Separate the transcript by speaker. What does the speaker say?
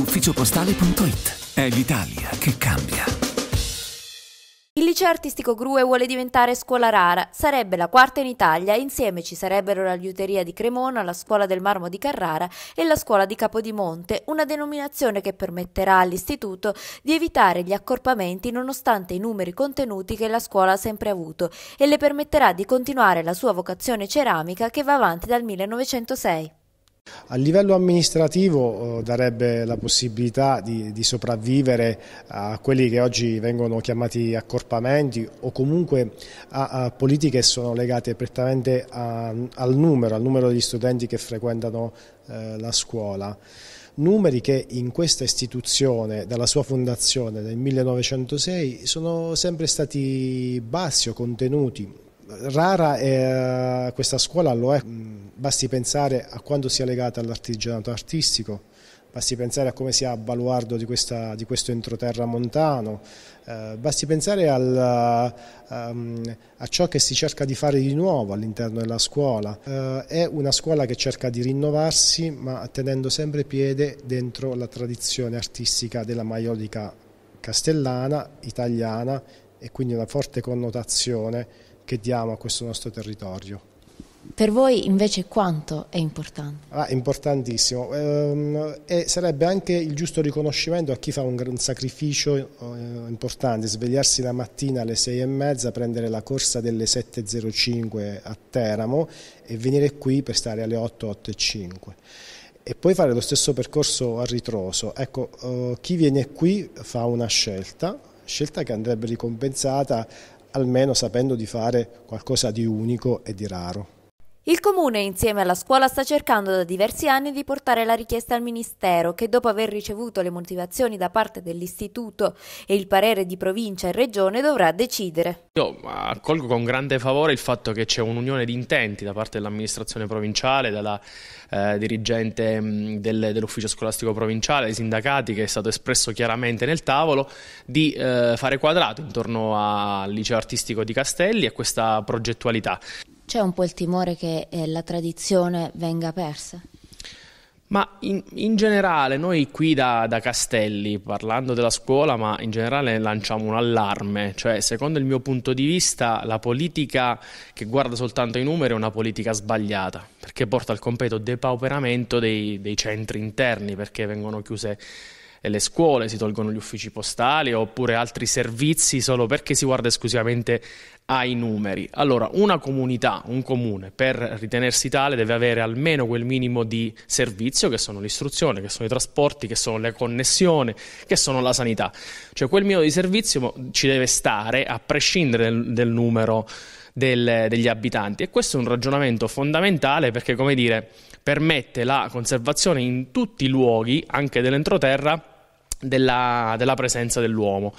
Speaker 1: ufficiopostale.it. È l'Italia che cambia.
Speaker 2: Il liceo artistico Grue vuole diventare scuola rara, sarebbe la quarta in Italia, insieme ci sarebbero la liuteria di Cremona, la scuola del marmo di Carrara e la scuola di Capodimonte, una denominazione che permetterà all'istituto di evitare gli accorpamenti nonostante i numeri contenuti che la scuola ha sempre avuto e le permetterà di continuare la sua vocazione ceramica che va avanti dal 1906.
Speaker 3: A livello amministrativo eh, darebbe la possibilità di, di, sopravvivere a quelli che oggi vengono chiamati accorpamenti o comunque a, a politiche che sono legate prettamente a, al numero, al numero degli studenti che frequentano eh, la scuola. Numeri che in questa istituzione, dalla sua fondazione nel 1906, sono sempre stati bassi o contenuti. Rara eh, questa scuola lo è Basti pensare a quanto sia legata all'artigianato artistico, basti pensare a come sia a baluardo di, questa, di questo entroterra montano, eh, basti pensare al, um, a ciò che si cerca di fare di nuovo all'interno della scuola. Eh, è una scuola che cerca di rinnovarsi ma tenendo sempre piede dentro la tradizione artistica della maiolica castellana, italiana e quindi una forte connotazione che diamo a questo nostro territorio. Per
Speaker 2: voi invece quanto è importante?
Speaker 3: Ah, importantissimo ehm, e sarebbe anche il giusto riconoscimento a chi fa un, sacrificio eh, importante, svegliarsi la mattina alle 6 e mezza, prendere la corsa delle 7.05 a Teramo e venire qui per stare alle 8, 8 e e poi fare lo stesso percorso a ritroso. Ecco, eh, chi viene qui fa una scelta, scelta che andrebbe ricompensata almeno sapendo di fare qualcosa di unico e di raro.
Speaker 2: Il Comune, insieme alla scuola, sta cercando da diversi anni di portare la richiesta al Ministero che, dopo aver ricevuto le motivazioni da parte dell'Istituto e il parere di provincia e regione, dovrà decidere.
Speaker 1: Io accolgo con grande favore il fatto che c'è un'unione di intenti da parte dell'amministrazione provinciale, dalla eh, dirigente mm, del, dell'ufficio scolastico provinciale, dei sindacati, che è stato espresso chiaramente nel tavolo, di eh, fare quadrato intorno al liceo artistico di Castelli e a questa progettualità.
Speaker 2: C'è un po' il timore che eh, la tradizione venga persa?
Speaker 1: Ma in, in, generale, noi qui da, da, Castelli, parlando della scuola, ma in generale lanciamo un allarme, cioè secondo il mio punto di vista la politica che guarda soltanto i numeri è una politica sbagliata, perché porta al completo depauperamento dei, dei centri interni, perché vengono chiuse le scuole, si tolgono gli uffici postali oppure altri servizi solo perché si guarda esclusivamente ai numeri. Allora, una comunità, un comune, per ritenersi tale deve avere almeno quel minimo di servizio che sono l'istruzione, che sono i trasporti, che sono le connessioni, che sono la sanità. Cioè quel minimo di servizio ci deve stare a prescindere del, del numero del, degli abitanti e questo è un ragionamento fondamentale perché, come dire, permette la conservazione in tutti i luoghi, anche dell'entroterra, della, della presenza dell'uomo.